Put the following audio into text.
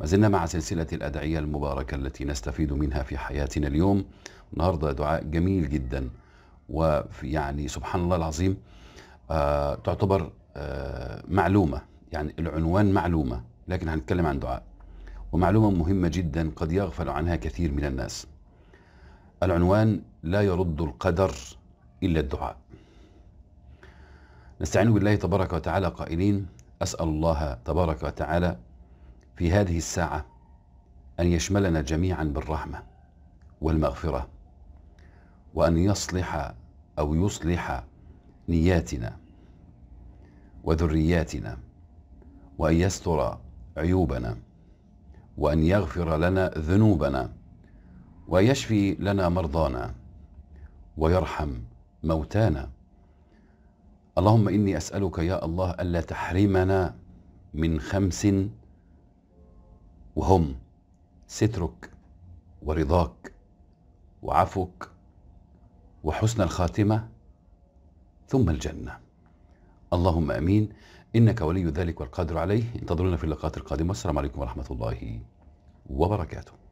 ما زلنا مع سلسلة الأدعية المباركة التي نستفيد منها في حياتنا اليوم النهاردة دعاء جميل جدا ويعني سبحان الله العظيم آه تعتبر آه معلومة يعني العنوان معلومة لكن هنتكلم عن دعاء ومعلومة مهمة جدا قد يغفل عنها كثير من الناس العنوان لا يرد القدر إلا الدعاء نستعين بالله تبارك وتعالى قائلين أسأل الله تبارك وتعالى في هذه الساعة أن يشملنا جميعا بالرحمة والمغفرة وأن يصلح أو يصلح نياتنا وذرياتنا وأن يستر عيوبنا وأن يغفر لنا ذنوبنا ويشفي لنا مرضانا ويرحم موتانا اللهم إني أسألك يا الله ألا تحرمنا من خمس وهم سترك ورضاك وعفوك وحسن الخاتمه ثم الجنه اللهم امين انك ولي ذلك والقادر عليه انتظرونا في اللقاءات القادمه والسلام عليكم ورحمه الله وبركاته